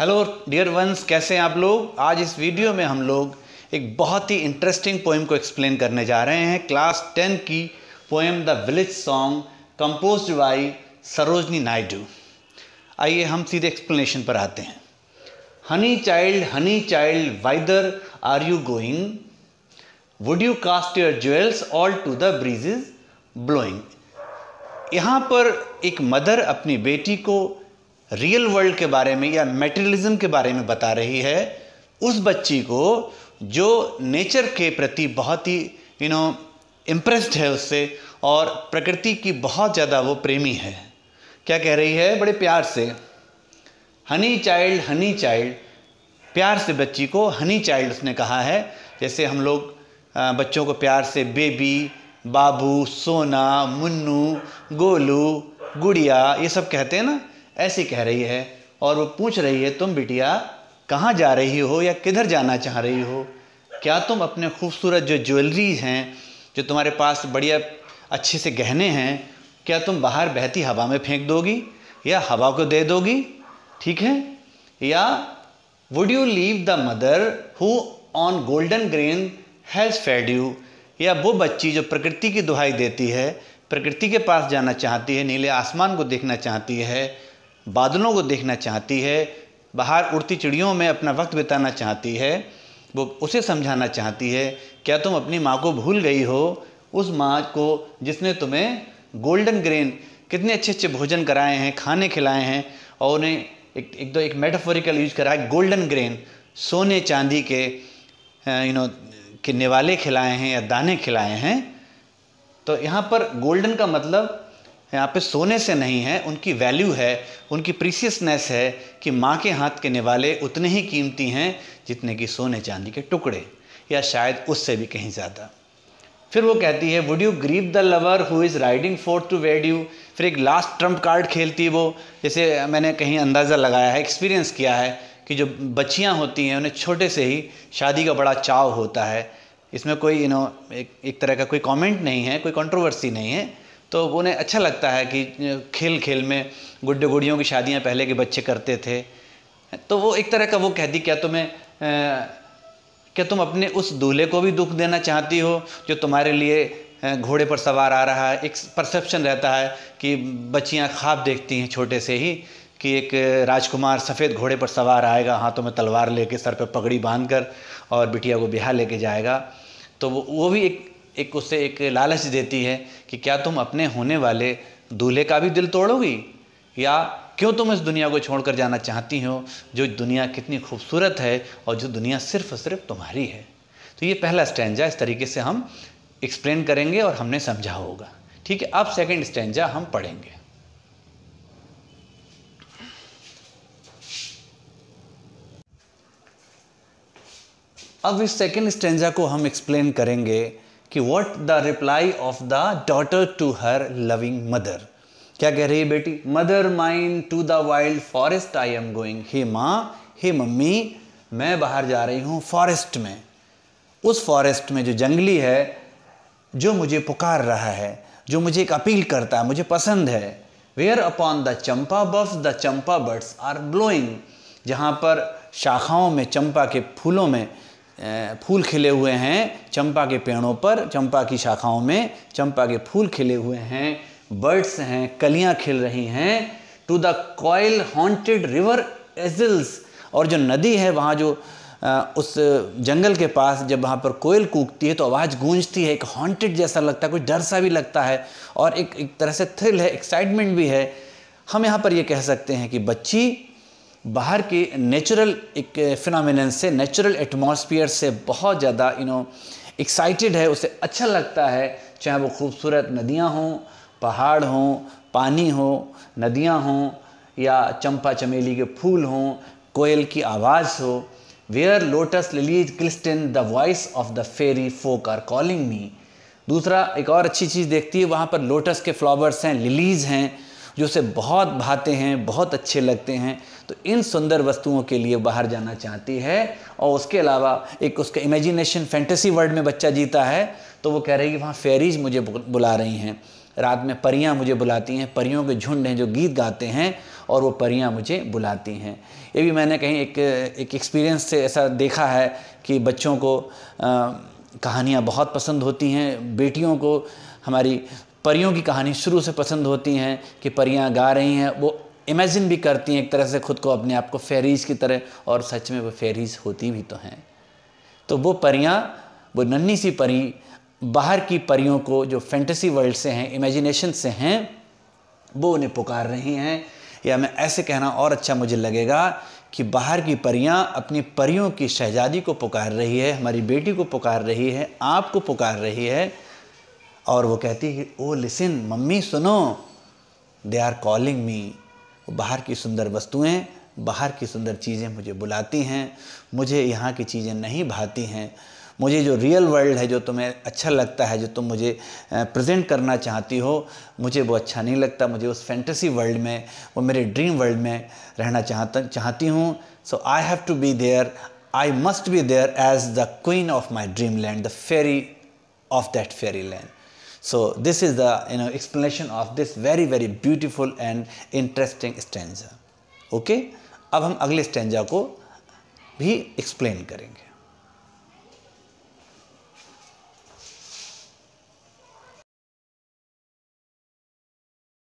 Hello dear ones कैसे हैं आप लोग आज इस वीडियो में हम लोग एक बहुत ही इंटरेस्टिंग पोएम को एक्सप्लेन करने जा रहे हैं क्लास टेन की poem the village song compose by Sarojini Naidu आइए हम सीधे एक्सप्लेनेशन पर आते हैं honey child honey child whither are you going would you cast your jewels all to the breeze is blowing यहाँ पर एक मदर अपनी बेटी को रियल वर्ल्ड के बारे में या मेटेरियलिज्म के बारे में बता रही है उस बच्ची को जो नेचर के प्रति बहुत ही यू नो इम्प्रेस्ड है उससे और प्रकृति की बहुत ज़्यादा वो प्रेमी है क्या कह रही है बड़े प्यार से हनी चाइल्ड हनी चाइल्ड प्यार से बच्ची को हनी चाइल्ड उसने कहा है जैसे हम लोग बच्चों को प्यार से बेबी बाबू सोना मुन्नू गोलू गुड़िया ये सब कहते हैं ना ऐसे कह रही है और वो पूछ रही है तुम बिटिया कहाँ जा रही हो या किधर जाना चाह रही हो क्या तुम अपने खूबसूरत जो ज्वेलरीज हैं जो तुम्हारे पास बढ़िया अच्छे से गहने हैं क्या तुम बाहर बहती हवा में फेंक दोगी या हवा को दे दोगी ठीक है या would you leave the mother who on golden grain has fed you या वो बच्ची जो प्रकृति की दुहाई देती है प्रकृति के पास जाना चाहती है नीले आसमान को देखना चाहती है बादलों को देखना चाहती है बाहर उड़ती चिड़ियों में अपना वक्त बिताना चाहती है वो उसे समझाना चाहती है क्या तुम अपनी माँ को भूल गई हो उस माँ को जिसने तुम्हें गोल्डन ग्रेन कितने अच्छे अच्छे भोजन कराए हैं खाने खिलाए हैं और उन्हें एक एक दो तो एक मेटाफोरिकल यूज करा है गोल्डन ग्रेन सोने चांदी के यू नो के निवाले खिलाए हैं या दाने खिलाए हैं तो यहाँ पर गोल्डन का मतलब यहाँ पे सोने से नहीं है उनकी वैल्यू है उनकी प्रीसियसनेस है कि माँ के हाथ के निवाले उतने ही कीमती हैं जितने कि सोने चांदी के टुकड़े या शायद उससे भी कहीं ज़्यादा फिर वो कहती है would you grieve the lover who is riding forth to wed you फिर एक लास्ट ट्रम्प कार्ड खेलती है वो जैसे मैंने कहीं अंदाज़ा लगाया है एक्सपीरियंस किया है कि जो बच्चियाँ होती हैं उन्हें छोटे से ही शादी का बड़ा चाव होता है इसमें कोई यू नो एक एक तरह का कोई कमेंट नहीं है कोई कंट्रोवर्सी नहीं है तो उन्हें अच्छा लगता है कि खेल खेल में गुड्डे गुड़ियों की शादियाँ पहले के बच्चे करते थे तो वो एक तरह का वो कह दी क्या तुम्हें क्या तुम अपने उस दूल्हे को भी दुख देना चाहती हो जो तुम्हारे लिए घोड़े पर सवार आ रहा है एक परसेप्शन रहता है कि बच्चियाँ ख्वाब देखती हैं छोटे से ही कि एक राजकुमार सफ़ेद घोड़े पर सवार आएगा हाथों में तलवार लेके सर पर पगड़ी बांध कर और बिटिया को बिहा लेके जाएगा तो वो वो भी एक एक उसे एक लालच देती है कि क्या तुम अपने होने वाले दूल्हे का भी दिल तोड़ोगी या क्यों तुम इस दुनिया को छोड़कर जाना चाहती हो जो दुनिया कितनी खूबसूरत है और जो दुनिया सिर्फ सिर्फ तुम्हारी है तो ये पहला स्टैंजा इस तरीके से हम एक्सप्लेन करेंगे और हमने समझा होगा ठीक है अब सेकंड स्टैंजा हम पढ़ेंगे अब इस सेकंड स्टैंजा को हम एक्सप्लेन करेंगे कि what the reply of the daughter to her loving mother क्या कह रही है बेटी mother mine to the wild forest I am going हे माँ हे मम्मी मैं बाहर जा रही हूँ फॉरेस्ट में उस फॉरेस्ट में जो जंगली है जो मुझे पुकार रहा है जो मुझे एक अपील करता है मुझे पसंद है where upon the champa bough the champa buds are blowing जहाँ पर शाखाओं में चंपा के फूलों में फूल खिले हुए हैं चंपा के पेड़ों पर चंपा की शाखाओं में चंपा के फूल खिले हुए हैं बर्ड्स हैं कलियां खिल रही हैं to the koel haunted river isles और जो नदी है वहाँ जो उस जंगल के पास जब वहाँ पर कोयल कूकती है तो आवाज़ गूंजती है एक हॉन्टेड जैसा लगता है कुछ डर सा भी लगता है और एक एक तरह से थ्रिल है एक्साइटमेंट भी है हम यहाँ पर ये कह सकते हैं कि बच्ची बाहर के नेचुरल एक फिनोमिन eh, से नेचुरल एटमोसफियर से बहुत ज़्यादा यू नो एक्साइटेड है उसे अच्छा लगता है चाहे वो खूबसूरत नदियाँ हों पहाड़ हों पानी हो नदियाँ हों या चंपा चमेली के फूल हों कोयल की आवाज़ हो where lotus lilies glisten the voice of the fairy folk are calling me दूसरा एक और अच्छी चीज़ देखती है वहाँ पर लोटस के फ्लावर्स हैं लिलीज हैं जो उसे बहुत भाते हैं बहुत अच्छे लगते हैं तो इन सुंदर वस्तुओं के लिए बाहर जाना चाहती है और उसके अलावा एक उसका इमेजिनेशन फैंटेसी वर्ल्ड में बच्चा जीता है तो वो कह रही है कि वहाँ फेरीज मुझे बुला रही हैं रात में परियाँ मुझे बुलाती हैं परियों के झुंड हैं जो गीत गाते हैं और वो परियाँ मुझे बुलाती हैं ये भी मैंने कहीं एक एक एक्सपीरियंस से ऐसा देखा है कि बच्चों को कहानियाँ बहुत पसंद होती हैं बेटियों को हमारी परियों की कहानी शुरू से पसंद होती हैं कि परियाँ गा रही हैं वो इमेजिन भी करती हैं एक तरह से खुद को अपने आप को फेरीज की तरह और सच में वो फेरीज होती भी तो हैं तो वो परियाँ वो नन्ही सी परी बाहर की परियों को जो फैंटेसी वर्ल्ड से हैं इमेजिनेशन से हैं वो उन्हें पुकार रही हैं या मैं ऐसे कहना और अच्छा मुझे लगेगा कि बाहर की परियां अपनी परियों की शहजादी को पुकार रही है हमारी बेटी को पुकार रही है आपको पुकार रही है और वो कहती है ओ लिसन मम्मी सुनो दे आर कॉलिंग मी बाहर की सुंदर वस्तुएं बाहर की सुंदर चीज़ें मुझे बुलाती हैं मुझे यहाँ की चीज़ें नहीं भाती हैं मुझे जो रियल वर्ल्ड है जो तुम्हें अच्छा लगता है जो तुम मुझे प्रेजेंट करना चाहती हो मुझे वो अच्छा नहीं लगता मुझे उस फैंटेसी वर्ल्ड में वो मेरे ड्रीम वर्ल्ड में रहना चाहता चाहती हूँ so I have to be there I must be there as the queen of my dream land the fairy of that fairy land So this is the you know explanation of this very very beautiful and interesting stanza. Okay, अब हम अगले stanza को भी explain करेंगे